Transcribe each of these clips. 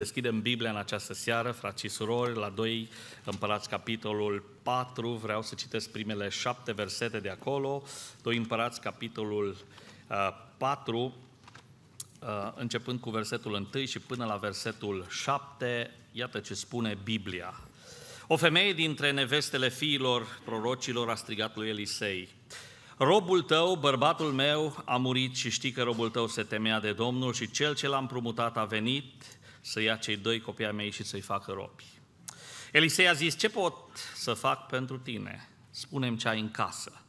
Deschidem Biblia în această seară, frați și surori, la 2 Împărați, capitolul 4, vreau să citesc primele șapte versete de acolo, 2 Împărați, capitolul uh, 4, uh, începând cu versetul 1 și până la versetul 7, iată ce spune Biblia. O femeie dintre nevestele fiilor prorocilor a strigat lui Elisei, Robul tău, bărbatul meu, a murit și știi că robul tău se temea de Domnul și cel ce l-a împrumutat a venit să ia cei doi copii ai mei și să-i facă robi. Elisei a zis, ce pot să fac pentru tine? Spunem ce ai în casă.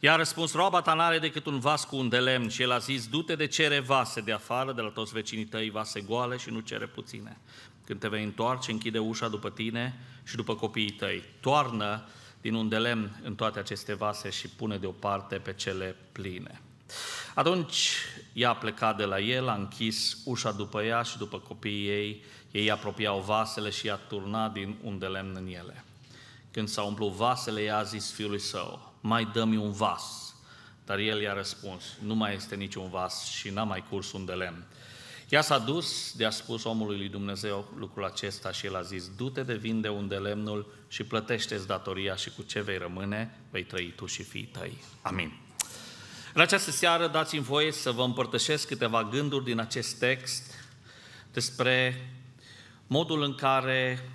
I-a răspuns, roaba ta n-are decât un vas cu un de lemn și el a zis, du-te de cere vase de afară, de la toți vecinii tăi, vase goale și nu cere puține. Când te vei întoarce, închide ușa după tine și după copiii tăi. Toarnă din un de lemn în toate aceste vase și pune deoparte pe cele pline. Atunci ea a plecat de la el, a închis ușa după ea și după copiii ei, ei apropiau vasele și i-a turnat din unde lemn în ele. Când s-au umplut vasele, ea a zis fiului său, mai dă-mi un vas. Dar el i-a răspuns, nu mai este niciun vas și n-a mai curs un de lemn. Ea s-a dus de a spus omului lui Dumnezeu lucrul acesta și el a zis, du-te de vinde unde lemnul și plătește-ți datoria și cu ce vei rămâne, vei trăi tu și fii tăi. Amin. În această seară dați-mi voie să vă împărtășesc câteva gânduri din acest text despre modul în care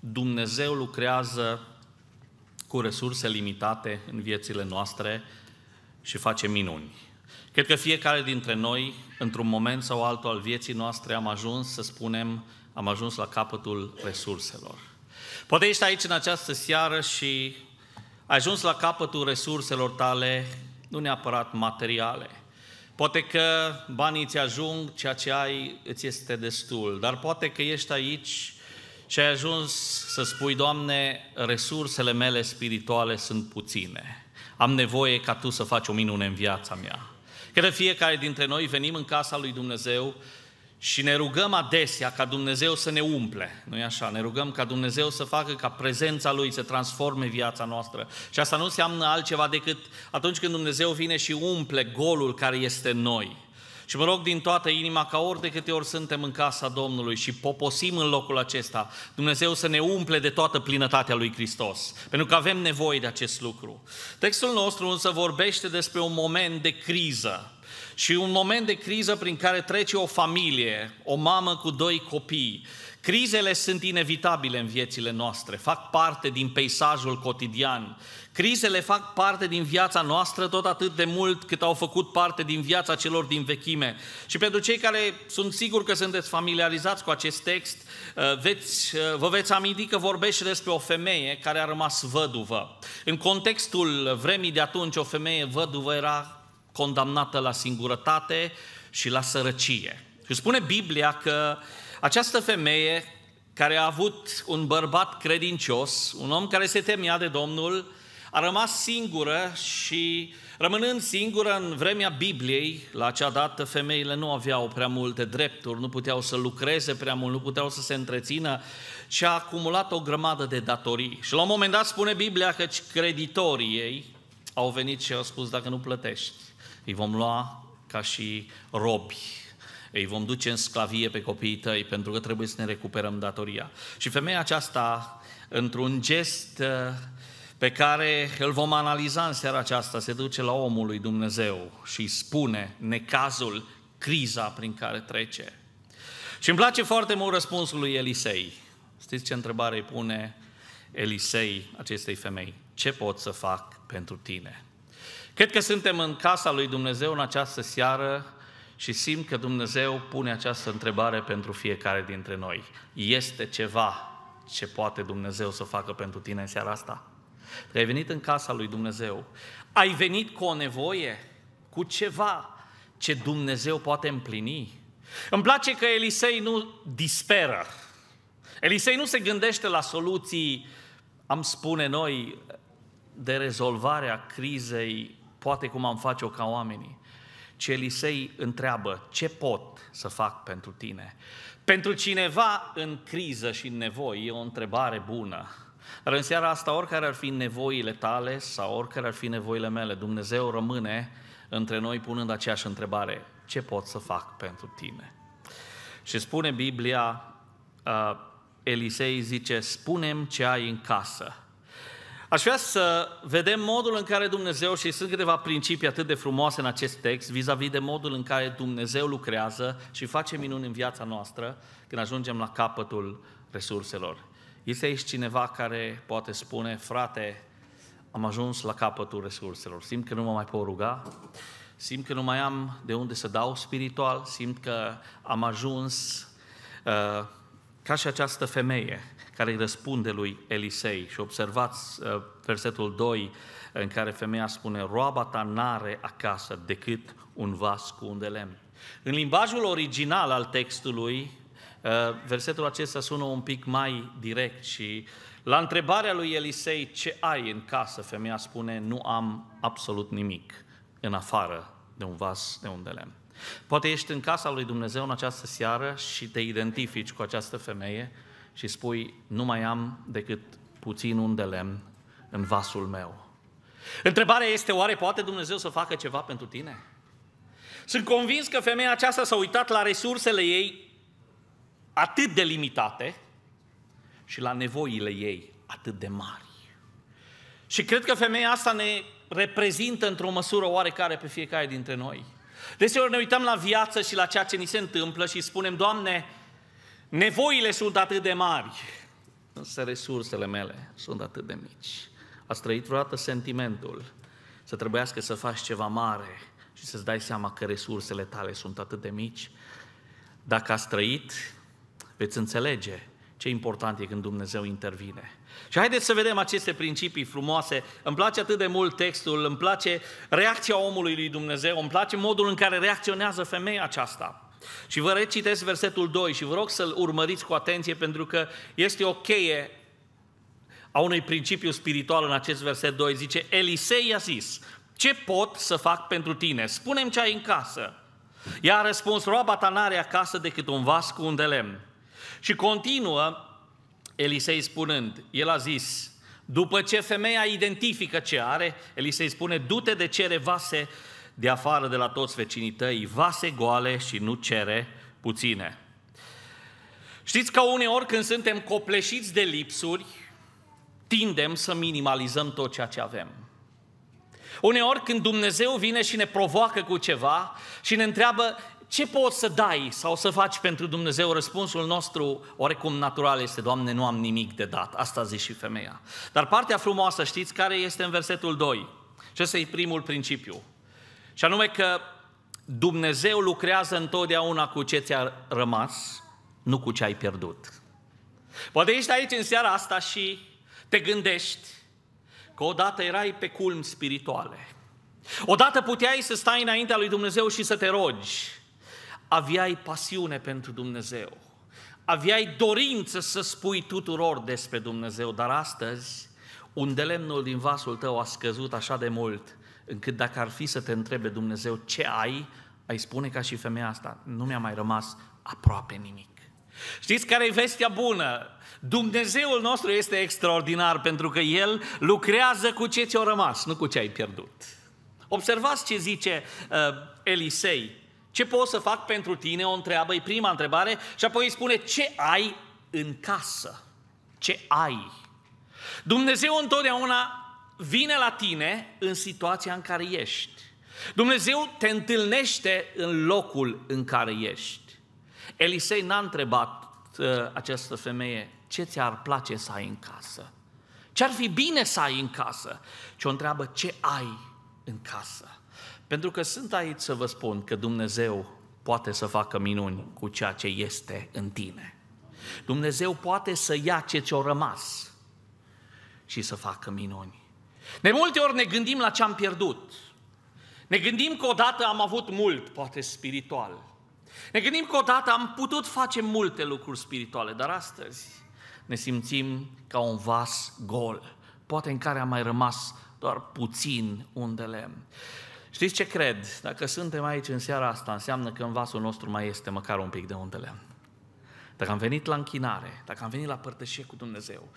Dumnezeu lucrează cu resurse limitate în viețile noastre și face minuni. Cred că fiecare dintre noi, într-un moment sau altul al vieții noastre, am ajuns să spunem, am ajuns la capătul resurselor. Poate ești aici în această seară și ai ajuns la capătul resurselor tale nu neapărat materiale. Poate că banii îți ajung, ceea ce ai îți este destul, dar poate că ești aici și ai ajuns să spui, Doamne, resursele mele spirituale sunt puține. Am nevoie ca Tu să faci o minune în viața mea. Cred că fiecare dintre noi venim în casa lui Dumnezeu și ne rugăm adesea ca Dumnezeu să ne umple, nu e așa? Ne rugăm ca Dumnezeu să facă ca prezența Lui să transforme viața noastră. Și asta nu înseamnă altceva decât atunci când Dumnezeu vine și umple golul care este în noi și mă rog din toată inima ca ori de câte ori suntem în casa Domnului și poposim în locul acesta, Dumnezeu să ne umple de toată plinătatea lui Hristos, pentru că avem nevoie de acest lucru. Textul nostru însă vorbește despre un moment de criză, și un moment de criză prin care trece o familie, o mamă cu doi copii. Crizele sunt inevitabile în viețile noastre, fac parte din peisajul cotidian. Crizele fac parte din viața noastră tot atât de mult cât au făcut parte din viața celor din vechime. Și pentru cei care sunt sigur că sunteți familiarizați cu acest text, uh, veți, uh, vă veți aminti că vorbește despre o femeie care a rămas văduvă. În contextul vremii de atunci, o femeie văduvă era condamnată la singurătate și la sărăcie. Și spune Biblia că uh, această femeie care a avut un bărbat credincios, un om care se temea de Domnul, a rămas singură și rămânând singură în vremea Bibliei, la acea dată femeile nu aveau prea multe drepturi, nu puteau să lucreze prea mult, nu puteau să se întrețină și a acumulat o grămadă de datorii. Și la un moment dat spune Biblia că creditorii ei au venit și au spus, dacă nu plătești, îi vom lua ca și robi îi vom duce în sclavie pe copiii tăi pentru că trebuie să ne recuperăm datoria. Și femeia aceasta, într-un gest uh, pe care îl vom analiza în seara aceasta, se duce la omul lui Dumnezeu și spune necazul, criza prin care trece. Și îmi place foarte mult răspunsul lui Elisei. Știți ce întrebare îi pune Elisei acestei femei? Ce pot să fac pentru tine? Cred că suntem în casa lui Dumnezeu în această seară și simt că Dumnezeu pune această întrebare pentru fiecare dintre noi. Este ceva ce poate Dumnezeu să facă pentru tine în seara asta? ai venit în casa lui Dumnezeu. Ai venit cu o nevoie, cu ceva ce Dumnezeu poate împlini. Îmi place că Elisei nu disperă. Elisei nu se gândește la soluții, am spune noi, de rezolvare a crizei, poate cum am face-o ca oamenii ce Elisei întreabă, ce pot să fac pentru tine? Pentru cineva în criză și în nevoie e o întrebare bună. Dar în seara asta, oricare ar fi nevoile tale sau oricare ar fi nevoile mele, Dumnezeu rămâne între noi punând aceeași întrebare. Ce pot să fac pentru tine? Și spune Biblia, uh, Elisei zice, spunem ce ai în casă Aș vrea să vedem modul în care Dumnezeu, și sunt câteva principii atât de frumoase în acest text, vis-a-vis de modul în care Dumnezeu lucrează și face minuni în viața noastră când ajungem la capătul resurselor. Este aici cineva care poate spune, frate, am ajuns la capătul resurselor, simt că nu mă mai pot ruga, simt că nu mai am de unde să dau spiritual, simt că am ajuns uh, ca și această femeie care îi răspunde lui Elisei. Și observați uh, versetul 2 în care femeia spune, roaba ta n-are acasă decât un vas cu un de lemn. În limbajul original al textului, uh, versetul acesta sună un pic mai direct și la întrebarea lui Elisei, ce ai în casă, femeia spune, nu am absolut nimic în afară de un vas de un de lemn. Poate ești în casa lui Dumnezeu în această seară și te identifici cu această femeie și spui, nu mai am decât puțin un de lemn în vasul meu. Întrebarea este, oare poate Dumnezeu să facă ceva pentru tine? Sunt convins că femeia aceasta s-a uitat la resursele ei atât de limitate și la nevoile ei atât de mari. Și cred că femeia asta ne reprezintă într-o măsură oarecare pe fiecare dintre noi. Deseori ne uităm la viață și la ceea ce ni se întâmplă și spunem, Doamne, nevoile sunt atât de mari, însă resursele mele sunt atât de mici. Ați trăit vreodată sentimentul să trebuiască să faci ceva mare și să-ți dai seama că resursele tale sunt atât de mici? Dacă ați trăit, veți înțelege ce important e când Dumnezeu intervine și haideți să vedem aceste principii frumoase. Îmi place atât de mult textul, îmi place reacția omului lui Dumnezeu, îmi place modul în care reacționează femeia aceasta. Și vă recitesc versetul 2 și vă rog să-l urmăriți cu atenție pentru că este o cheie a unui principiu spiritual în acest verset 2. Zice, Elisei a zis, ce pot să fac pentru tine? Spunem ce ai în casă. Ea a răspuns, roaba ta n-are acasă decât un vas cu un de lemn. Și continuă, Elisei spunând, el a zis, după ce femeia identifică ce are, Elisei spune, du-te de cere vase de afară de la toți vecinii tăi, vase goale și nu cere puține. Știți că uneori când suntem copleșiți de lipsuri, tindem să minimalizăm tot ceea ce avem. Uneori când Dumnezeu vine și ne provoacă cu ceva și ne întreabă ce poți să dai sau să faci pentru Dumnezeu? Răspunsul nostru, oricum natural, este, Doamne, nu am nimic de dat. Asta zice și femeia. Dar partea frumoasă, știți, care este în versetul 2? Și ăsta e primul principiu. Și anume că Dumnezeu lucrează întotdeauna cu ce ți-a rămas, nu cu ce ai pierdut. Poate ești aici în seara asta și te gândești că odată erai pe culm spirituale. Odată puteai să stai înaintea lui Dumnezeu și să te rogi aveai pasiune pentru Dumnezeu, aveai dorință să spui tuturor despre Dumnezeu, dar astăzi unde lemnul din vasul tău a scăzut așa de mult, încât dacă ar fi să te întrebe Dumnezeu ce ai, ai spune ca și femeia asta, nu mi-a mai rămas aproape nimic. Știți care e vestea bună? Dumnezeul nostru este extraordinar pentru că El lucrează cu ce ți-a rămas, nu cu ce ai pierdut. Observați ce zice uh, Elisei ce pot să fac pentru tine? O întreabă, e prima întrebare și apoi îi spune ce ai în casă. Ce ai? Dumnezeu întotdeauna vine la tine în situația în care ești. Dumnezeu te întâlnește în locul în care ești. Elisei n-a întrebat uh, această femeie ce ți-ar place să ai în casă. Ce ar fi bine să ai în casă? Ce o întreabă ce ai în casă. Pentru că sunt aici să vă spun că Dumnezeu poate să facă minuni cu ceea ce este în tine. Dumnezeu poate să ia ce ți-o rămas și să facă minuni. De multe ori ne gândim la ce am pierdut. Ne gândim că odată am avut mult, poate spiritual. Ne gândim că odată am putut face multe lucruri spirituale, dar astăzi ne simțim ca un vas gol, poate în care a mai rămas doar puțin un de lemn. Știți ce cred? Dacă suntem aici în seara asta, înseamnă că în vasul nostru mai este măcar un pic de unde lemn. Dacă am venit la închinare, dacă am venit la părtășie cu Dumnezeu,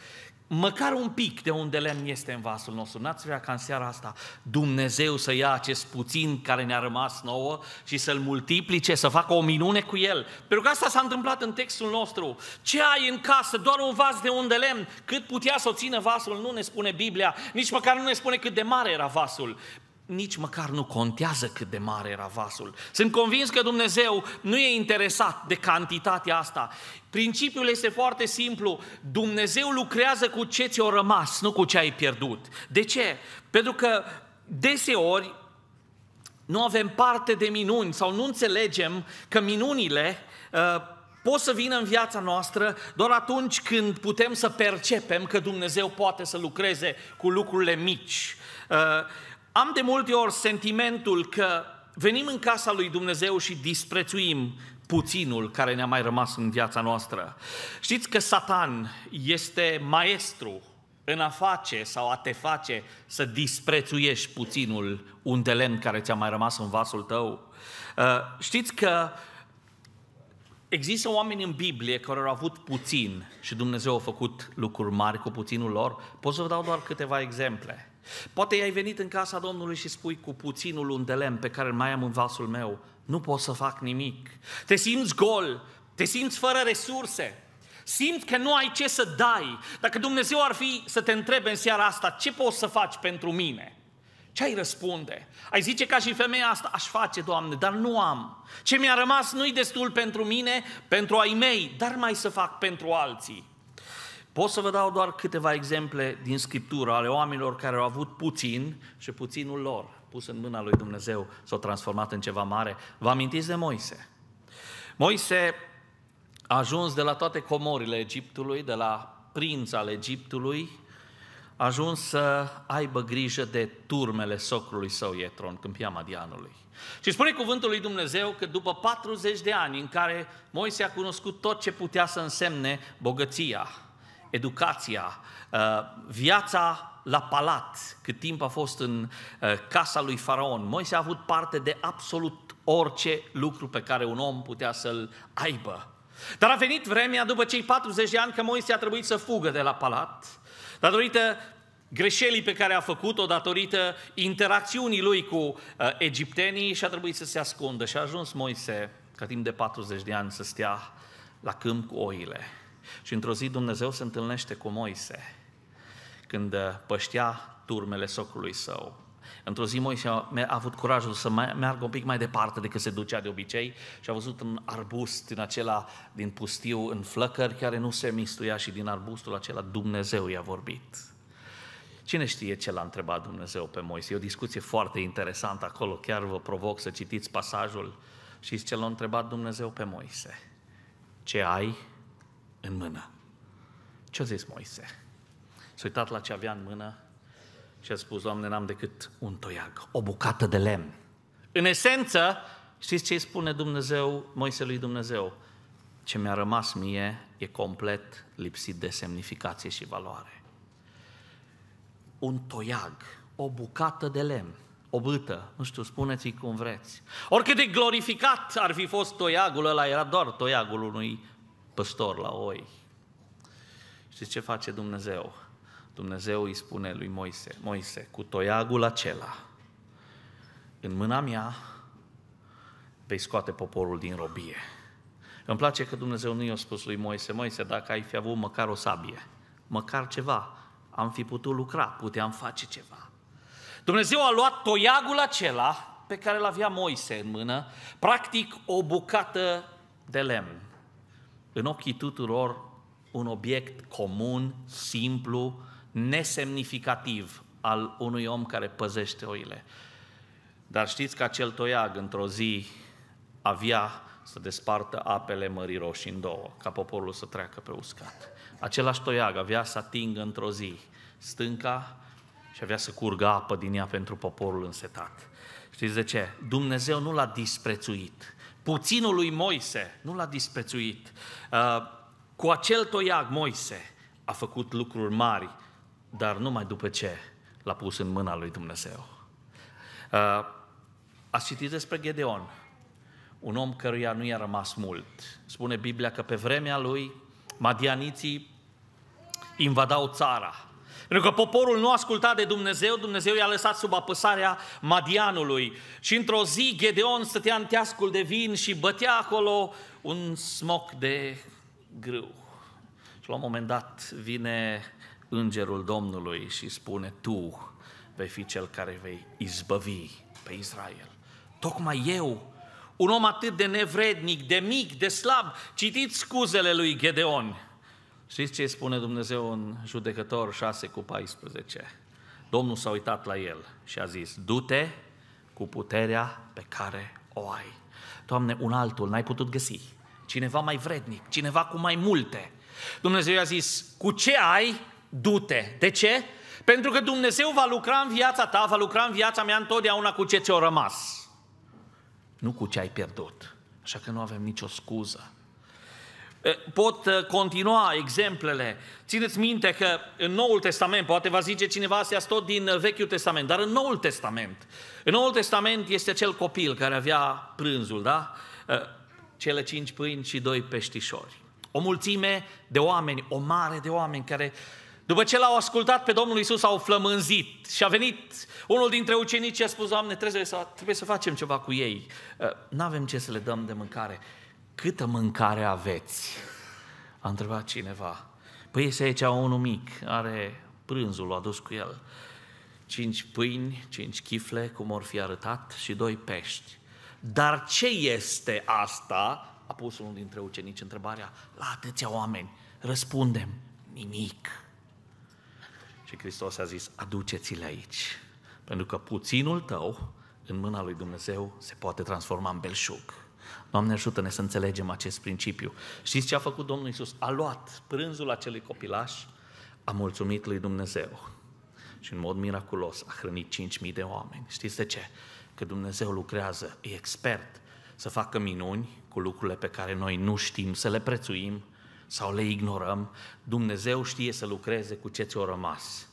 măcar un pic de unde lemn este în vasul nostru. N-ați vrea ca în seara asta Dumnezeu să ia acest puțin care ne-a rămas nouă și să-l multiplice, să facă o minune cu el. Pentru că asta s-a întâmplat în textul nostru. Ce ai în casă? Doar un vas de unde lemn. Cât putea să o țină vasul, nu ne spune Biblia. Nici măcar nu ne spune cât de mare era vasul nici măcar nu contează cât de mare era vasul. Sunt convins că Dumnezeu nu e interesat de cantitatea asta. Principiul este foarte simplu. Dumnezeu lucrează cu ce ți-o rămas, nu cu ce ai pierdut. De ce? Pentru că deseori nu avem parte de minuni sau nu înțelegem că minunile uh, pot să vină în viața noastră doar atunci când putem să percepem că Dumnezeu poate să lucreze cu lucrurile mici. Uh, am de multe ori sentimentul că venim în casa lui Dumnezeu și disprețuim puținul care ne-a mai rămas în viața noastră. Știți că Satan este maestru în a face sau a te face să disprețuiești puținul un de lemn care ți-a mai rămas în vasul tău. Uh, știți că există oameni în Biblie care au avut puțin și Dumnezeu a făcut lucruri mari cu puținul lor. Pot să vă dau doar câteva exemple. Poate ai venit în casa Domnului și spui cu puținul un de lemn pe care îl mai am în vasul meu, nu pot să fac nimic. Te simți gol, te simți fără resurse, simți că nu ai ce să dai. Dacă Dumnezeu ar fi să te întrebe în seara asta, ce poți să faci pentru mine? Ce ai răspunde? Ai zice ca și femeia asta, aș face, Doamne, dar nu am. Ce mi-a rămas nu-i destul pentru mine, pentru ai mei, dar mai să fac pentru alții. Pot să vă dau doar câteva exemple din Scriptură ale oamenilor care au avut puțin și puținul lor pus în mâna lui Dumnezeu s-a transformat în ceva mare. Vă amintiți de Moise? Moise a ajuns de la toate comorile Egiptului, de la prinț al Egiptului, a ajuns să aibă grijă de turmele socrului său Ietron, câmpia Madianului. Și spune cuvântul lui Dumnezeu că după 40 de ani în care Moise a cunoscut tot ce putea să însemne bogăția, educația, uh, viața la palat, cât timp a fost în uh, casa lui Faraon. Moise a avut parte de absolut orice lucru pe care un om putea să-l aibă. Dar a venit vremea după cei 40 de ani că Moise a trebuit să fugă de la palat, datorită greșelii pe care a făcut-o, datorită interacțiunii lui cu uh, egiptenii și a trebuit să se ascundă. Și a ajuns Moise, ca timp de 40 de ani, să stea la câmp cu oile. Și într-o zi Dumnezeu se întâlnește cu Moise când uh, păștea turmele socului său. Într-o zi Moise a avut curajul să meargă un pic mai departe decât se ducea de obicei și a văzut un arbust din acela, din pustiu, în flăcări, care nu se mistuia și din arbustul acela Dumnezeu i-a vorbit. Cine știe ce l-a întrebat Dumnezeu pe Moise? E o discuție foarte interesantă acolo, chiar vă provoc să citiți pasajul. Și ce l-a întrebat Dumnezeu pe Moise? Ce ai în mână. Ce-a zis Moise? S-a uitat la ce avea în mână și a spus, Doamne, n-am decât un toiag, o bucată de lemn. În esență, știți ce îi spune Dumnezeu, Moise lui Dumnezeu? Ce mi-a rămas mie e complet lipsit de semnificație și valoare. Un toiag, o bucată de lemn, o bâtă, nu știu, spuneți-i cum vreți. Oricât de glorificat ar fi fost toiagul ăla, era doar toiagul unui păstor la oi. Știți ce face Dumnezeu? Dumnezeu îi spune lui Moise, Moise, cu toiagul acela, în mâna mea, vei scoate poporul din robie. Îmi place că Dumnezeu nu i-a spus lui Moise, Moise, dacă ai fi avut măcar o sabie, măcar ceva, am fi putut lucra, puteam face ceva. Dumnezeu a luat toiagul acela pe care l-avea Moise în mână, practic o bucată de lemn în ochii tuturor un obiect comun, simplu, nesemnificativ al unui om care păzește oile. Dar știți că acel toiag într-o zi avea să despartă apele Mării Roșii în două, ca poporul să treacă pe uscat. Același toiag avea să atingă într-o zi stânca și avea să curgă apă din ea pentru poporul însetat. Știți de ce? Dumnezeu nu l-a disprețuit puținul lui Moise, nu l-a dispețuit. Uh, cu acel toiag Moise a făcut lucruri mari, dar numai după ce l-a pus în mâna lui Dumnezeu. Uh, a citit despre Gedeon, un om căruia nu i-a rămas mult. Spune Biblia că pe vremea lui, madianiții invadau țara, pentru că poporul nu asculta de Dumnezeu, Dumnezeu i-a lăsat sub apăsarea Madianului. Și într-o zi Gedeon stătea în teascul de vin și bătea acolo un smoc de grâu. Și la un moment dat vine îngerul Domnului și spune, tu vei fi cel care vei izbăvi pe Israel. Tocmai eu, un om atât de nevrednic, de mic, de slab, citiți scuzele lui Gedeon. Știți ce spune Dumnezeu în judecător 6 cu 14? Domnul s-a uitat la el și a zis, du-te cu puterea pe care o ai. Doamne, un altul n-ai putut găsi, cineva mai vrednic, cineva cu mai multe. Dumnezeu i-a zis, cu ce ai, du-te. De ce? Pentru că Dumnezeu va lucra în viața ta, va lucra în viața mea întotdeauna cu ce ți-o rămas. Nu cu ce ai pierdut. Așa că nu avem nicio scuză Pot continua exemplele. Țineți minte că în Noul Testament, poate va zice cineva astea tot din Vechiul Testament, dar în Noul Testament. În Noul Testament este cel copil care avea prânzul, da? Cele cinci pâini și doi peștișori. O mulțime de oameni, o mare de oameni care după ce l-au ascultat pe Domnul Isus, au flămânzit și a venit unul dintre ucenici și a spus, Doamne, trebuie să, trebuie să facem ceva cu ei. Nu avem ce să le dăm de mâncare câtă mâncare aveți? A întrebat cineva. Păi este aici unul mic, are prânzul adus cu el. Cinci pâini, cinci chifle, cum or fi arătat, și doi pești. Dar ce este asta? A pus unul dintre ucenici întrebarea la atâția oameni. Răspundem, nimic. Și Hristos a zis, aduceți-le aici, pentru că puținul tău în mâna lui Dumnezeu se poate transforma în belșug. Doamne ajută-ne să înțelegem acest principiu. Știți ce a făcut Domnul Isus? A luat prânzul acelui copilaș, a mulțumit lui Dumnezeu și în mod miraculos a hrănit 5.000 de oameni. Știți de ce? Că Dumnezeu lucrează, e expert să facă minuni cu lucrurile pe care noi nu știm, să le prețuim sau le ignorăm. Dumnezeu știe să lucreze cu ce ți-o rămas,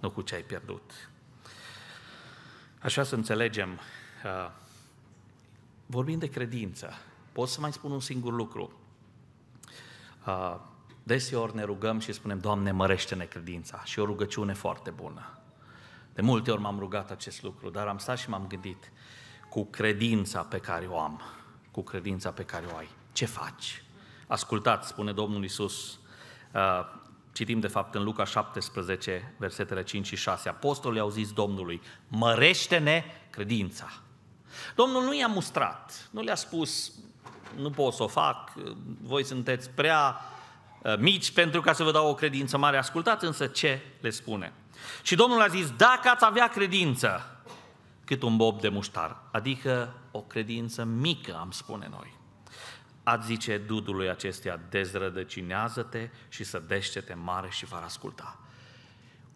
nu cu ce ai pierdut. Așa să înțelegem uh, Vorbim de credință. Pot să mai spun un singur lucru. Ah, deseori ne rugăm și spunem, Doamne, mărește-ne credința. Și o rugăciune foarte bună. De multe ori m-am rugat acest lucru, dar am stat și m-am gândit cu credința pe care o am, cu credința pe care o ai, ce faci? Ascultați, spune Domnul Isus, ah, citim de fapt în Luca 17, versetele 5 și 6, apostolii au zis Domnului, mărește-ne credința. Domnul nu i-a mustrat, nu le-a spus, nu pot să o fac, voi sunteți prea ă, mici pentru ca să vă dau o credință mare. Ascultați însă ce le spune. Și Domnul a zis, dacă ați avea credință, cât un bob de muștar, adică o credință mică, am spune noi. Ați zice dudului acestea, dezrădăcinează-te și să te mare și va asculta.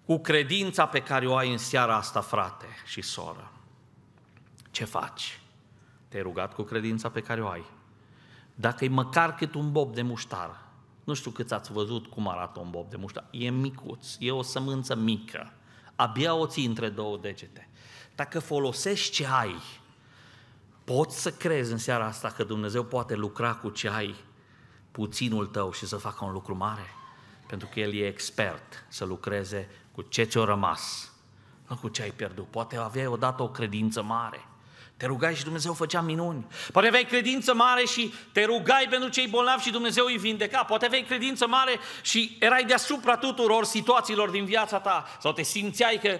Cu credința pe care o ai în seara asta, frate și soră, ce faci? Te-ai rugat cu credința pe care o ai. Dacă e măcar cât un bob de muștar, nu știu câți ați văzut cum arată un bob de muștar, e micuț, e o sămânță mică, abia o ții între două degete. Dacă folosești ce ai, poți să crezi în seara asta că Dumnezeu poate lucra cu ce ai puținul tău și să facă un lucru mare? Pentru că El e expert să lucreze cu ce ți-a rămas, nu cu ce ai pierdut. Poate aveai odată o credință mare, te rugai și Dumnezeu făcea minuni. Poate aveai credință mare și te rugai pentru cei bolnavi și Dumnezeu îi vindeca. Poate aveai credință mare și erai deasupra tuturor situațiilor din viața ta. Sau te simțeai că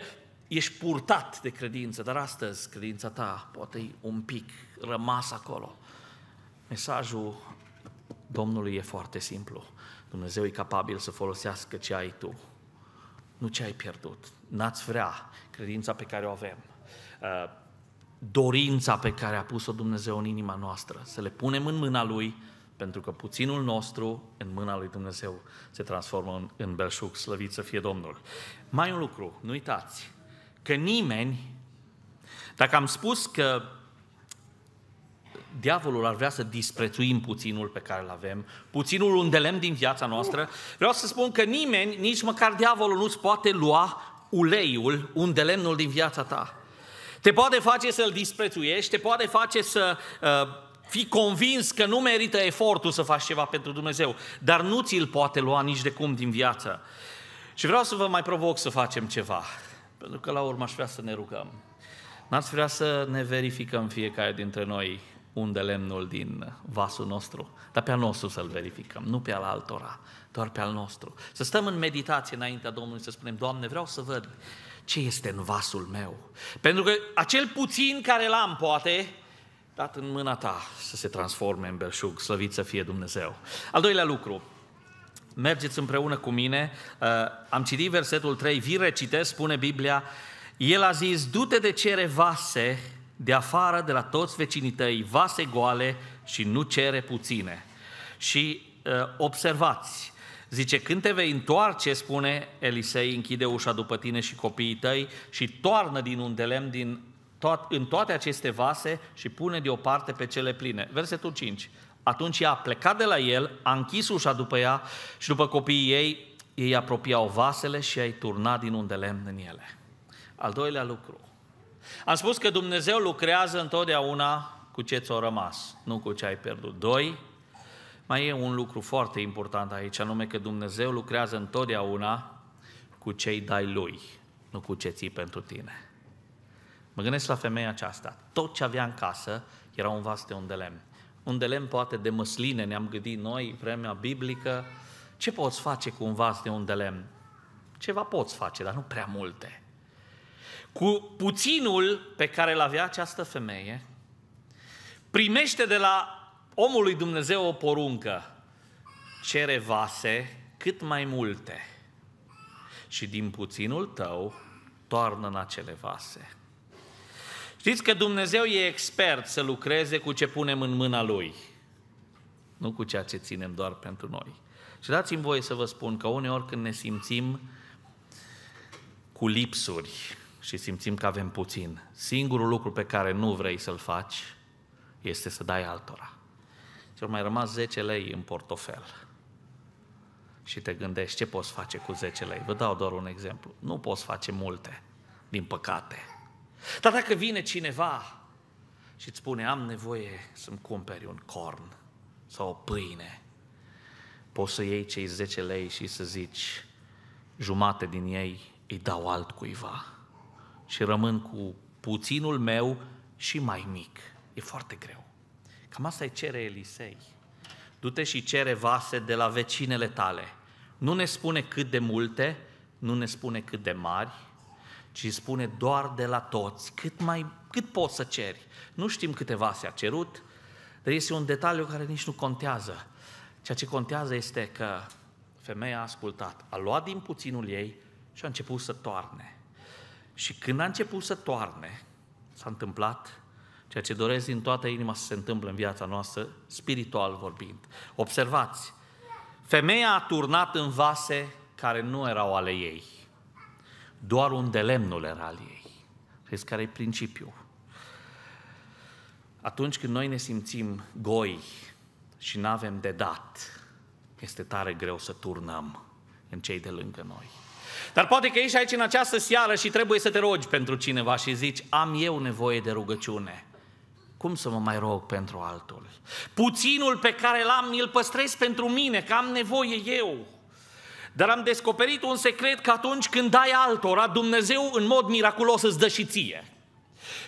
ești purtat de credință, dar astăzi credința ta poate e un pic rămas acolo. Mesajul Domnului e foarte simplu. Dumnezeu e capabil să folosească ce ai tu, nu ce ai pierdut. N-ați vrea credința pe care o avem. Uh, dorința pe care a pus-o Dumnezeu în inima noastră, să le punem în mâna Lui, pentru că puținul nostru în mâna Lui Dumnezeu se transformă în, în belșug, slăvit să fie Domnul. Mai un lucru, nu uitați, că nimeni, dacă am spus că diavolul ar vrea să disprețuim puținul pe care îl avem, puținul lemn din viața noastră, vreau să spun că nimeni, nici măcar diavolul nu-ți poate lua uleiul, lemnul din viața ta. Te poate face să-L disprețuiești, te poate face să uh, fii convins că nu merită efortul să faci ceva pentru Dumnezeu, dar nu ți-l poate lua nici de cum din viață. Și vreau să vă mai provoc să facem ceva, pentru că la urmă aș vrea să ne rugăm. N-ați vrea să ne verificăm fiecare dintre noi unde lemnul din vasul nostru, dar pe al nostru să-l verificăm, nu pe al altora, doar pe al nostru. Să stăm în meditație înaintea Domnului, să spunem, Doamne, vreau să văd ce este în vasul meu. Pentru că acel puțin care l-am, poate, dat în mâna ta să se transforme în belșug, slăvit să fie Dumnezeu. Al doilea lucru, mergeți împreună cu mine, uh, am citit versetul 3, vi recitesc, spune Biblia, el a zis, du-te de cere vase de afară, de la toți vecinii tăi, vase goale și nu cere puține. Și uh, observați, Zice, când te vei întoarce, spune Elisei, închide ușa după tine și copiii tăi și toarnă din un lemn din toat, în toate aceste vase și pune deoparte pe cele pline. Versetul 5. Atunci ea a plecat de la el, a închis ușa după ea și după copiii ei, ei apropiau vasele și ai turnat din un de lemn în ele. Al doilea lucru. Am spus că Dumnezeu lucrează întotdeauna cu ce ți-a rămas, nu cu ce ai pierdut. Doi, mai e un lucru foarte important aici, anume că Dumnezeu lucrează întotdeauna cu cei dai Lui, nu cu ce ții pentru tine. Mă gândesc la femeia aceasta. Tot ce avea în casă era un vas de un de lemn. Un de lemn poate de măsline, ne-am gândit noi, vremea biblică. Ce poți face cu un vas de un de lemn? Ceva poți face, dar nu prea multe. Cu puținul pe care îl avea această femeie, primește de la omul lui Dumnezeu o poruncă, cere vase cât mai multe și din puținul tău toarnă în acele vase. Știți că Dumnezeu e expert să lucreze cu ce punem în mâna Lui, nu cu ceea ce ținem doar pentru noi. Și dați-mi voie să vă spun că uneori când ne simțim cu lipsuri și simțim că avem puțin, singurul lucru pe care nu vrei să-l faci este să dai altora ți-au mai rămas 10 lei în portofel. Și te gândești ce poți face cu 10 lei. Vă dau doar un exemplu. Nu poți face multe, din păcate. Dar dacă vine cineva și îți spune, am nevoie să-mi cumperi un corn sau o pâine, poți să iei cei 10 lei și să zici, jumate din ei îi dau altcuiva și rămân cu puținul meu și mai mic. E foarte greu. Cam asta îi cere Elisei. Du-te și cere vase de la vecinele tale. Nu ne spune cât de multe, nu ne spune cât de mari, ci spune doar de la toți, cât, mai, cât poți să ceri. Nu știm câte vase a cerut, dar este un detaliu care nici nu contează. Ceea ce contează este că femeia a ascultat, a luat din puținul ei și a început să toarne. Și când a început să toarne, s-a întâmplat Ceea ce doresc din toată inima să se întâmple în viața noastră, spiritual vorbind. Observați, femeia a turnat în vase care nu erau ale ei. Doar unde lemnul era al ei. Știți care e principiul? Atunci când noi ne simțim goi și nu avem de dat, este tare greu să turnăm în cei de lângă noi. Dar poate că ești aici în această seară și trebuie să te rogi pentru cineva și zici, am eu nevoie de rugăciune. Cum să mă mai rog pentru altul? Puținul pe care l-am, îl păstrez pentru mine, că am nevoie eu. Dar am descoperit un secret că atunci când dai altora, Dumnezeu în mod miraculos îți dă și ție.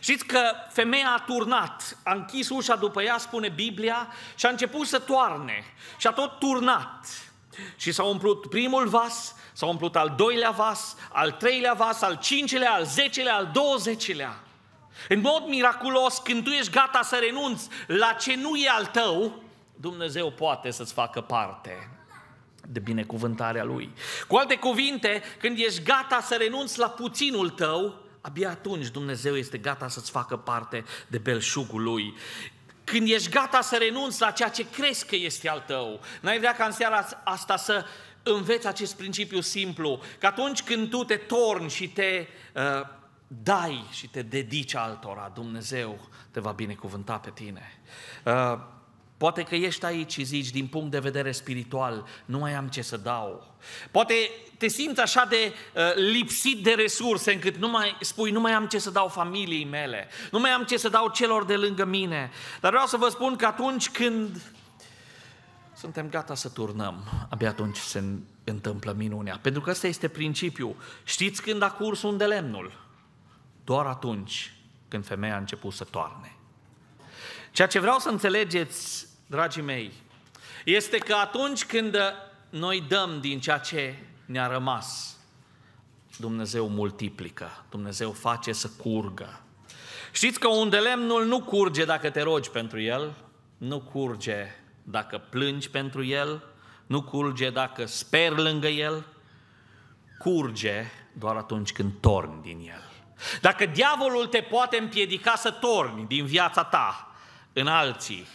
Știți că femeia a turnat, a închis ușa după ea, spune Biblia, și a început să toarne. Și a tot turnat. Și s-a umplut primul vas, s-a umplut al doilea vas, al treilea vas, al cincilea, al zecelea, al douăzecelea. În mod miraculos, când tu ești gata să renunți la ce nu e al tău, Dumnezeu poate să-ți facă parte de binecuvântarea Lui. Cu alte cuvinte, când ești gata să renunți la puținul tău, abia atunci Dumnezeu este gata să-ți facă parte de belșugul Lui. Când ești gata să renunți la ceea ce crezi că este al tău, n-ai vrea ca în seara asta să înveți acest principiu simplu, că atunci când tu te torni și te uh, dai și te dedici altora, Dumnezeu te va binecuvânta pe tine. Uh, poate că ești aici și zici, din punct de vedere spiritual, nu mai am ce să dau. Poate te simți așa de uh, lipsit de resurse încât nu mai spui, nu mai am ce să dau familiei mele, nu mai am ce să dau celor de lângă mine. Dar vreau să vă spun că atunci când suntem gata să turnăm, abia atunci se întâmplă minunea. Pentru că ăsta este principiul. Știți când a curs unde lemnul? doar atunci când femeia a început să toarne. Ceea ce vreau să înțelegeți, dragii mei, este că atunci când noi dăm din ceea ce ne-a rămas, Dumnezeu multiplică, Dumnezeu face să curgă. Știți că unde lemnul nu curge dacă te rogi pentru el, nu curge dacă plângi pentru el, nu curge dacă speri lângă el, curge doar atunci când torni din el. Dacă diavolul te poate împiedica să torni din viața ta în alții,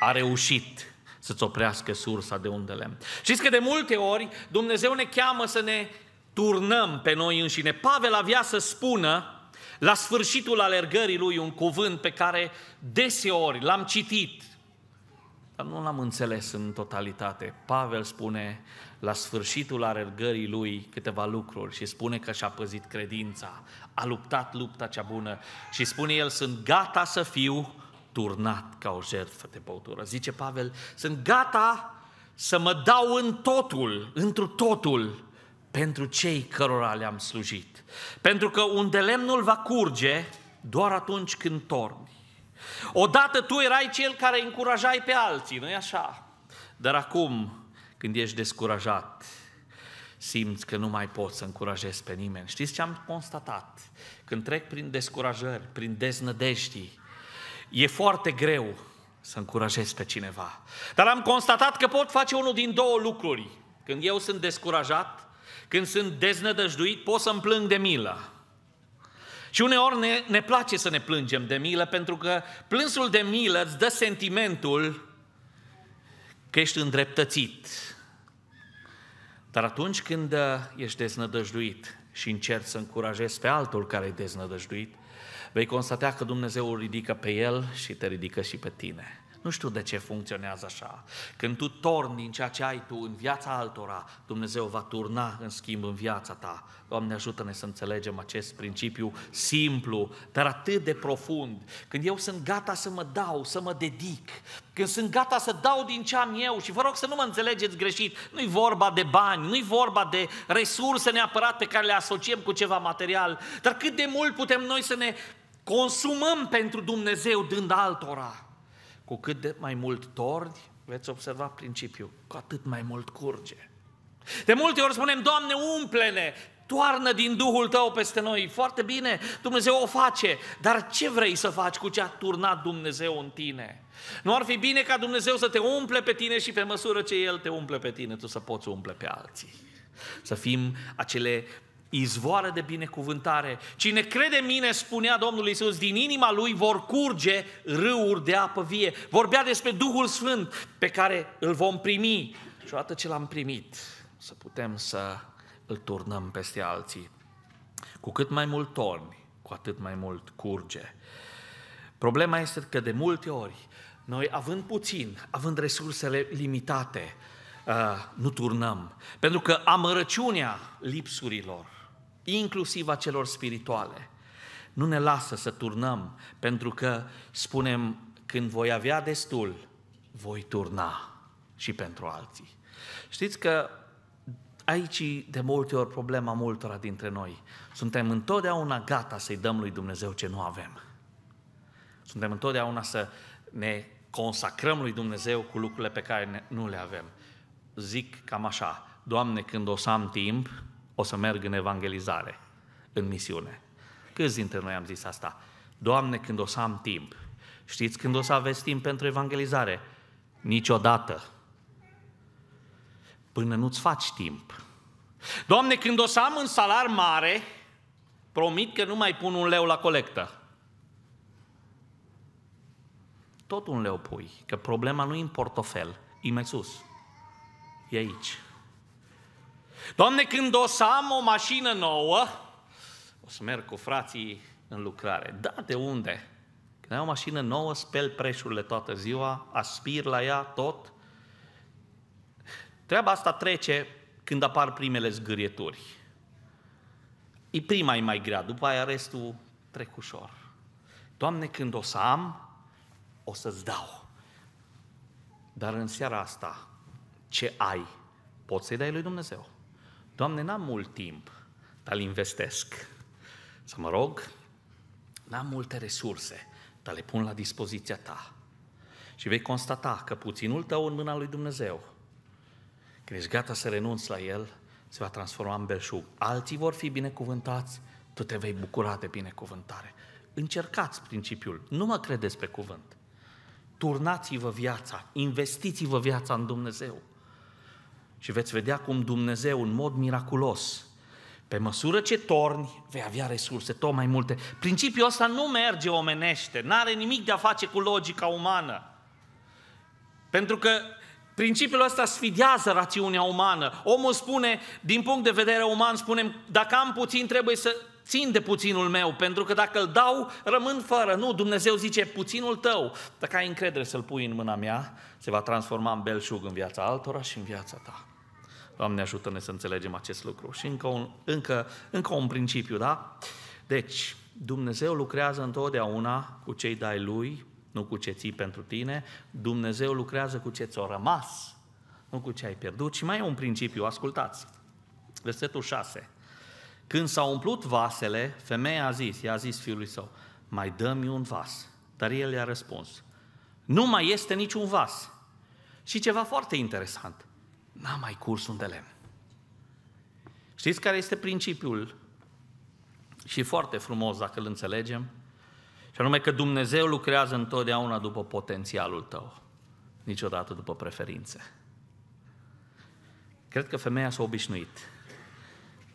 a reușit să-ți oprească sursa de unde lemn. Știți că de multe ori Dumnezeu ne cheamă să ne turnăm pe noi înșine. Pavel avea să spună la sfârșitul alergării lui un cuvânt pe care deseori l-am citit dar nu l-am înțeles în totalitate. Pavel spune la sfârșitul alergării lui câteva lucruri și spune că și-a păzit credința, a luptat lupta cea bună și spune el, sunt gata să fiu turnat ca o jertfă de băutură. Zice Pavel, sunt gata să mă dau în totul, întru totul, pentru cei cărora le-am slujit. Pentru că unde lemnul va curge, doar atunci când torni. Odată tu erai cel care încurajai pe alții, nu-i așa? Dar acum, când ești descurajat, simți că nu mai poți să încurajezi pe nimeni. Știți ce am constatat? Când trec prin descurajări, prin deznădejdii, e foarte greu să încurajezi pe cineva. Dar am constatat că pot face unul din două lucruri. Când eu sunt descurajat, când sunt deznădăjduit, pot să-mi plâng de milă. Și uneori ne, ne place să ne plângem de milă, pentru că plânsul de milă îți dă sentimentul că ești îndreptățit. Dar atunci când uh, ești deznădăjduit și încerci să încurajezi pe altul care e deznădăjduit, vei constata că Dumnezeu îl ridică pe el și te ridică și pe tine. Nu știu de ce funcționează așa. Când tu torni din ceea ce ai tu în viața altora, Dumnezeu va turna în schimb în viața ta. Doamne, ajută-ne să înțelegem acest principiu simplu, dar atât de profund. Când eu sunt gata să mă dau, să mă dedic, când sunt gata să dau din ce am eu și vă rog să nu mă înțelegeți greșit, nu-i vorba de bani, nu-i vorba de resurse neapărat pe care le asociem cu ceva material, dar cât de mult putem noi să ne consumăm pentru Dumnezeu dând altora. Cu cât de mai mult torni, veți observa principiul, cu atât mai mult curge. De multe ori spunem, Doamne, umple-ne, toarnă din Duhul Tău peste noi. Foarte bine, Dumnezeu o face, dar ce vrei să faci cu ce a turnat Dumnezeu în tine? Nu ar fi bine ca Dumnezeu să te umple pe tine și pe măsură ce El te umple pe tine, tu să poți umple pe alții. Să fim acele izvoară de binecuvântare. Cine crede în mine, spunea Domnul Isus, din inima lui vor curge râuri de apă vie. Vorbea despre Duhul Sfânt pe care îl vom primi. Și odată ce l-am primit, să putem să îl turnăm peste alții. Cu cât mai mult torni, cu atât mai mult curge. Problema este că de multe ori, noi având puțin, având resursele limitate, uh, nu turnăm. Pentru că amărăciunea lipsurilor inclusiv a celor spirituale. Nu ne lasă să turnăm, pentru că spunem, când voi avea destul, voi turna și pentru alții. Știți că aici de multe ori problema multora dintre noi. Suntem întotdeauna gata să-i dăm lui Dumnezeu ce nu avem. Suntem întotdeauna să ne consacrăm lui Dumnezeu cu lucrurile pe care nu le avem. Zic cam așa, Doamne, când o să am timp, o să merg în evangelizare, în misiune. Câți dintre noi am zis asta? Doamne, când o să am timp, știți când o să aveți timp pentru evangelizare? Niciodată. Până nu-ți faci timp. Doamne, când o să am un salar mare, promit că nu mai pun un leu la colectă. Tot un leu pui, că problema nu e în portofel, e mai sus. E aici. Doamne, când o să am o mașină nouă, o să merg cu frații în lucrare. Da, de unde? Când ai o mașină nouă, speli preșurile toată ziua, aspir la ea tot. Treaba asta trece când apar primele zgârieturi. E prima e mai grea, după aia restul trec ușor. Doamne, când o să am, o să-ți dau. Dar în seara asta, ce ai, poți să-i dai lui Dumnezeu. Doamne, n-am mult timp, dar îl investesc. Să mă rog, n-am multe resurse, dar le pun la dispoziția ta. Și vei constata că puținul tău în mâna lui Dumnezeu, când ești gata să renunți la el, se va transforma în belșug. Alții vor fi binecuvântați, tu te vei bucura de binecuvântare. Încercați principiul, nu mă credeți pe cuvânt. Turnați-vă viața, investiți-vă viața în Dumnezeu și veți vedea cum Dumnezeu, în mod miraculos, pe măsură ce torni, vei avea resurse tot mai multe. Principiul ăsta nu merge omenește, nu are nimic de a face cu logica umană. Pentru că principiul ăsta sfidează rațiunea umană. Omul spune, din punct de vedere uman, spunem, dacă am puțin, trebuie să țin de puținul meu, pentru că dacă îl dau, rămân fără. Nu, Dumnezeu zice, puținul tău, dacă ai încredere să-l pui în mâna mea, se va transforma în belșug în viața altora și în viața ta. Doamne ajută-ne să înțelegem acest lucru. Și încă un, încă, încă un principiu, da? Deci, Dumnezeu lucrează întotdeauna cu cei dai Lui, nu cu ce ții pentru tine. Dumnezeu lucrează cu ce ți-a rămas, nu cu ce ai pierdut. Și mai e un principiu, ascultați. Versetul 6. Când s-au umplut vasele, femeia a zis, i-a zis fiului său, mai dă-mi un vas. Dar el i-a răspuns, nu mai este niciun vas. Și ceva foarte interesant. N-a mai curs un de lemn. Știți care este principiul? Și foarte frumos dacă îl înțelegem. Și anume că Dumnezeu lucrează întotdeauna după potențialul tău, niciodată după preferințe. Cred că femeia s-a obișnuit.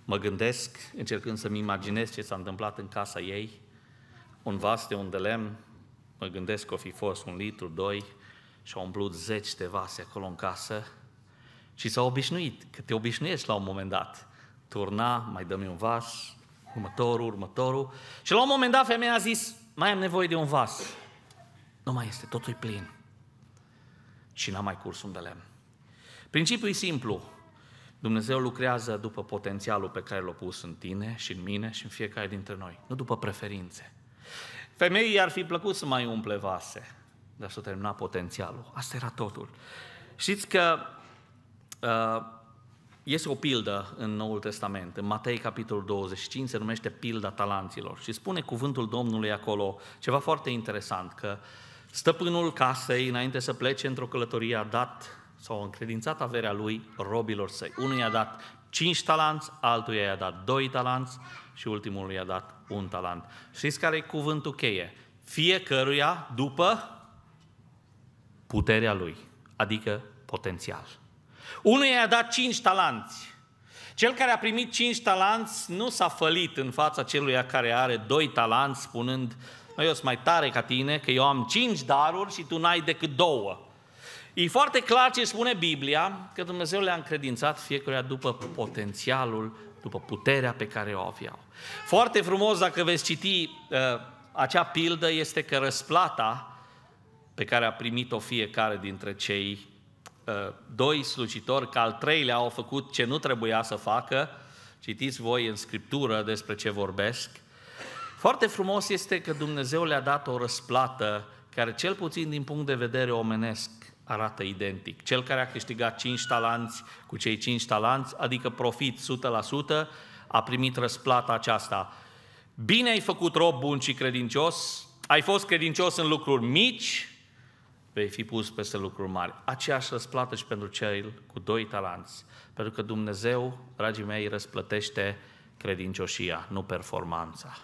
Mă gândesc, încercând să-mi imaginez ce s-a întâmplat în casa ei, un vas de un de lemn, mă gândesc că o fi fost un litru, doi, și au umplut zeci de vase acolo în casă, și s-a obișnuit, că te obișnuiești la un moment dat. Turna, mai dă un vas, următorul, următorul. Și la un moment dat femeia a zis, mai am nevoie de un vas. Nu mai este, totul e plin. Și n-a mai curs un de lemn. Principiul e simplu. Dumnezeu lucrează după potențialul pe care l-a pus în tine și în mine și în fiecare dintre noi, nu după preferințe. Femeii ar fi plăcut să mai umple vase, dar s-a terminat potențialul. Asta era totul. Știți că Uh, este o pildă în Noul Testament, în Matei capitolul 25, se numește pilda talanților și spune cuvântul Domnului acolo ceva foarte interesant, că stăpânul casei, înainte să plece într-o călătorie, a dat sau a încredințat averea lui robilor săi. Unul i-a dat cinci talanți, altuia i-a dat doi talanți și ultimul i-a dat un talent. Știți care e cuvântul cheie? Fiecăruia după puterea lui, adică potențial. Unul i-a dat cinci talanți. Cel care a primit cinci talanți nu s-a fălit în fața celui care are doi talanți, spunând, noi eu sunt mai tare ca tine, că eu am cinci daruri și tu n-ai decât două. E foarte clar ce spune Biblia, că Dumnezeu le-a încredințat fiecăruia după potențialul, după puterea pe care o aveau. Foarte frumos, dacă veți citi uh, acea pildă, este că răsplata pe care a primit-o fiecare dintre cei Uh, doi slujitori, că al treilea au făcut ce nu trebuia să facă. Citiți voi în Scriptură despre ce vorbesc. Foarte frumos este că Dumnezeu le-a dat o răsplată care, cel puțin din punct de vedere omenesc, arată identic. Cel care a câștigat 5 talanți cu cei 5 talanți, adică profit 100%, a primit răsplata aceasta. Bine ai făcut rob bun și credincios, ai fost credincios în lucruri mici, vei fi pus peste lucruri mari. Aceeași răsplată și pentru cel cu doi talanți, pentru că Dumnezeu, dragii mei, răsplătește credincioșia, nu performanța.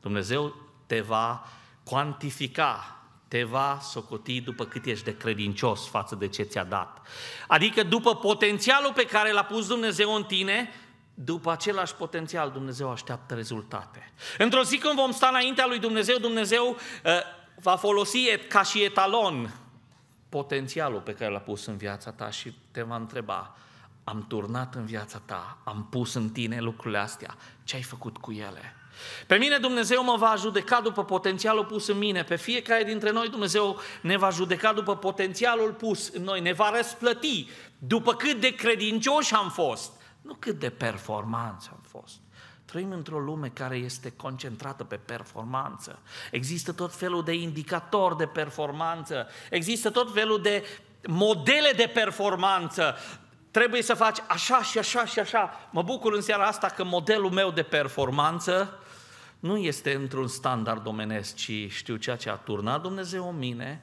Dumnezeu te va cuantifica te va socoti după cât ești de credincios față de ce ți-a dat. Adică după potențialul pe care l-a pus Dumnezeu în tine, după același potențial Dumnezeu așteaptă rezultate. Într-o zi când vom sta înaintea lui Dumnezeu, Dumnezeu uh, va folosi ca și etalon potențialul pe care l-a pus în viața ta și te va întreba, am turnat în viața ta, am pus în tine lucrurile astea, ce ai făcut cu ele? Pe mine Dumnezeu mă va judeca după potențialul pus în mine, pe fiecare dintre noi Dumnezeu ne va judeca după potențialul pus în noi, ne va răsplăti după cât de credincioși am fost, nu cât de performanți am fost. Trăim într-o lume care este concentrată pe performanță. Există tot felul de indicatori de performanță, există tot felul de modele de performanță. Trebuie să faci așa și așa și așa. Mă bucur în seara asta că modelul meu de performanță nu este într-un standard omenesc, ci știu ceea ce a turnat Dumnezeu în mine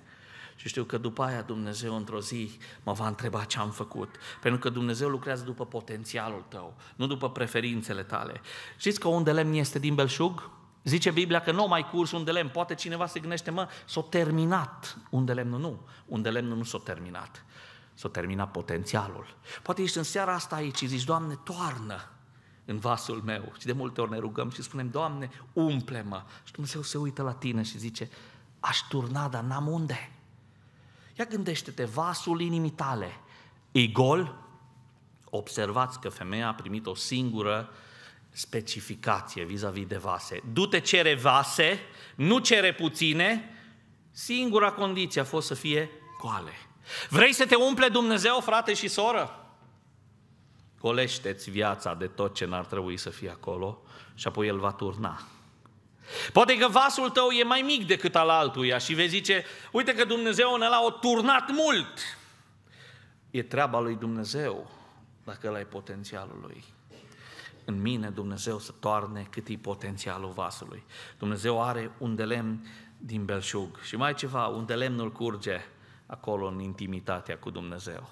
și știu că după aia Dumnezeu într-o zi mă va întreba ce am făcut. Pentru că Dumnezeu lucrează după potențialul tău, nu după preferințele tale. Știți că unde lemn este din belșug? Zice Biblia că nu mai curs unde lemn. Poate cineva se gândește, mă, s-a terminat unde lemnul. Nu, unde lemnul nu s-a terminat. S-a terminat potențialul. Poate ești în seara asta aici și zici, Doamne, toarnă în vasul meu. Și de multe ori ne rugăm și spunem, Doamne, umple-mă. Și Dumnezeu se uită la tine și zice, aș turna, dar n-am unde. Ia gândește-te, vasul inimii tale e gol? Observați că femeia a primit o singură specificație vis-a-vis de vase. Du-te cere vase, nu cere puține, singura condiție a fost să fie goale. Vrei să te umple Dumnezeu, frate și soră? Colește-ți viața de tot ce n-ar trebui să fie acolo și apoi El va turna Poate că vasul tău e mai mic decât al altuia și vei zice, uite că Dumnezeu ne l o turnat mult. E treaba lui Dumnezeu dacă ăla e potențialul lui. În mine Dumnezeu să toarne cât e potențialul vasului. Dumnezeu are un de lemn din belșug. Și mai ceva, un de lemnul curge acolo în intimitatea cu Dumnezeu.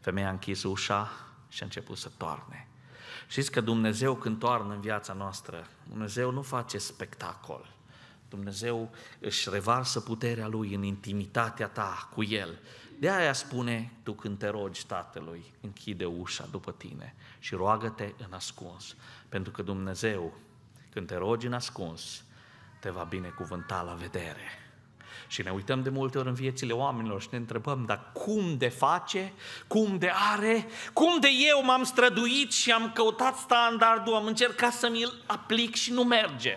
Femeia a închis ușa și a început să toarne. Știți că Dumnezeu când toarnă în viața noastră, Dumnezeu nu face spectacol. Dumnezeu își revarsă puterea Lui în intimitatea ta cu El. De aia spune, tu când te rogi Tatălui, închide ușa după tine și roagă-te în ascuns. Pentru că Dumnezeu, când te rogi în ascuns, te va binecuvânta la vedere. Și ne uităm de multe ori în viețile oamenilor și ne întrebăm, dar cum de face, cum de are, cum de eu m-am străduit și am căutat standardul, am încercat să mi-l aplic și nu merge.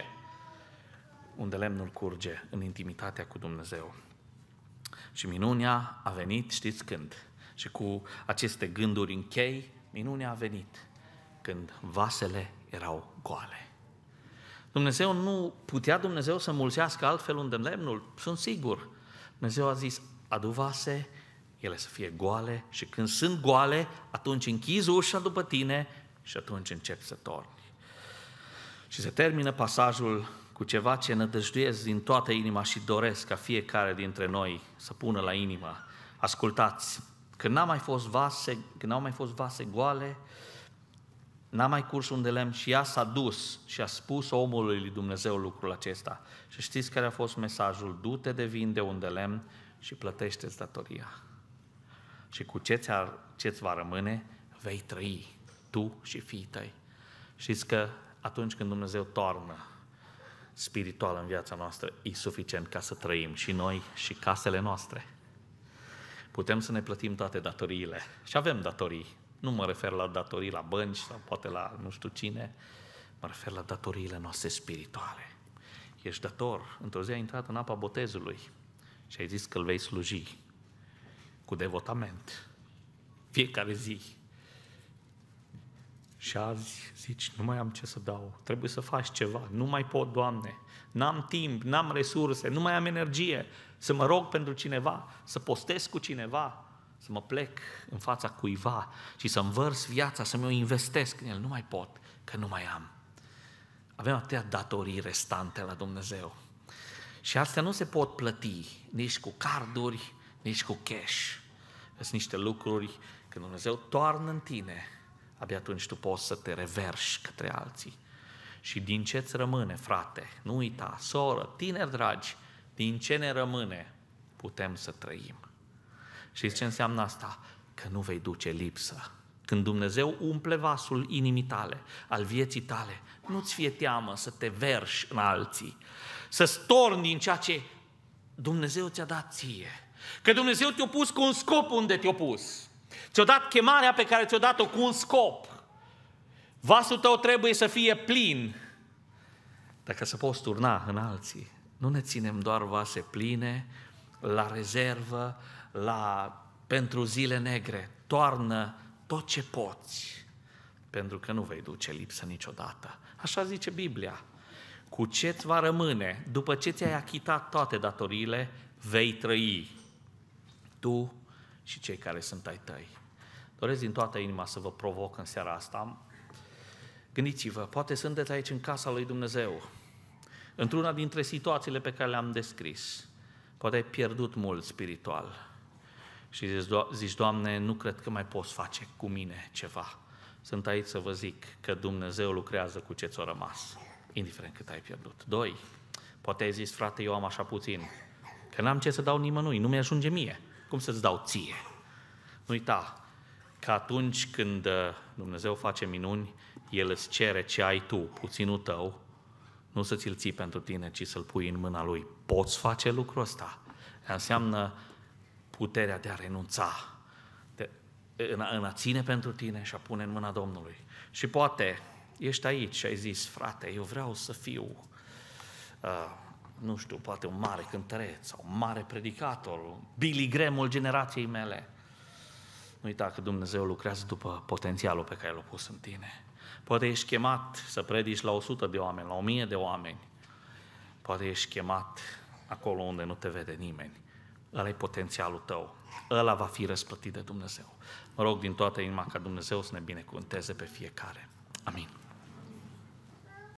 Unde lemnul curge în intimitatea cu Dumnezeu. Și minunea a venit, știți când? Și cu aceste gânduri închei, minunea a venit când vasele erau goale. Dumnezeu nu putea Dumnezeu să mulțească altfel lemnul, Sunt sigur. Dumnezeu a zis, adu vase, ele să fie goale și când sunt goale, atunci închizi ușa după tine și atunci încep să torni. Și se termină pasajul cu ceva ce nădăjduiesc din toată inima și doresc ca fiecare dintre noi să pună la inimă. Ascultați, când n-au mai fost vase, când n-au mai fost vase goale, n-a mai curs un de lemn și ea s-a dus și a spus omului lui Dumnezeu lucrul acesta. Și știți care a fost mesajul? Du-te de vinde un de lemn și plătește-ți datoria. Și cu ce ți va rămâne, vei trăi, tu și fiii tăi. Știți că atunci când Dumnezeu toarnă spiritual în viața noastră, e suficient ca să trăim și noi și casele noastre. Putem să ne plătim toate datoriile și avem datorii, nu mă refer la datorii la bănci sau poate la nu știu cine, mă refer la datoriile noastre spirituale. Ești dator. Într-o zi ai intrat în apa botezului și ai zis că îl vei sluji cu devotament fiecare zi. Și azi zici, nu mai am ce să dau, trebuie să faci ceva, nu mai pot, Doamne, n-am timp, n-am resurse, nu mai am energie să mă rog pentru cineva, să postez cu cineva, să mă plec în fața cuiva și să-mi vărs viața, să-mi o investesc în el. Nu mai pot, că nu mai am. Avem atâtea datorii restante la Dumnezeu. Și astea nu se pot plăti nici cu carduri, nici cu cash. Sunt niște lucruri când Dumnezeu toarnă în tine, abia atunci tu poți să te reverși către alții. Și din ce îți rămâne, frate, nu uita, soră, tineri dragi, din ce ne rămâne, putem să trăim. Și ce înseamnă asta? Că nu vei duce lipsă. Când Dumnezeu umple vasul inimii tale, al vieții tale, nu-ți fie teamă să te verși în alții, să storni din ceea ce Dumnezeu ți-a dat ție. Că Dumnezeu te-a pus cu un scop unde te-a pus. Ți-a dat chemarea pe care ți-a dat-o cu un scop. Vasul tău trebuie să fie plin. Dacă să poți turna în alții, nu ne ținem doar vase pline, la rezervă, la, pentru zile negre, toarnă tot ce poți, pentru că nu vei duce lipsă niciodată. Așa zice Biblia. Cu ce-ți va rămâne, după ce ți-ai achitat toate datoriile, vei trăi. Tu și cei care sunt ai tăi. Doresc din toată inima să vă provoc în seara asta. Gândiți-vă, poate sunteți aici în casa lui Dumnezeu, într-una dintre situațiile pe care le-am descris. Poate ai pierdut mult spiritual și zici, Doamne, nu cred că mai poți face cu mine ceva. Sunt aici să vă zic că Dumnezeu lucrează cu ce ți-a rămas, indiferent cât ai pierdut. Doi, poate ai zis, frate, eu am așa puțin, că n-am ce să dau nimănui, nu mi-ajunge mie. Cum să-ți dau ție? Nu uita că atunci când uh, Dumnezeu face minuni, El îți cere ce ai tu, puținul tău, nu să ți-l ții pentru tine, ci să-l pui în mâna Lui. Poți face lucrul ăsta. Înseamnă puterea de a renunța, de, în, a, în a ține pentru tine și a pune în mâna Domnului. Și poate ești aici și ai zis, frate, eu vreau să fiu, uh, nu știu, poate un mare cântăreț sau un mare predicator, Billy Grahamul generației mele. Nu uita că Dumnezeu lucrează după potențialul pe care l-a pus în tine. Poate ești chemat să predici la 100 de oameni, la 1000 de oameni. Poate ești chemat acolo unde nu te vede nimeni ăla e potențialul tău. Ăla va fi răsplătit de Dumnezeu. Mă rog din toată inima ca Dumnezeu să ne binecuvânteze pe fiecare. Amin.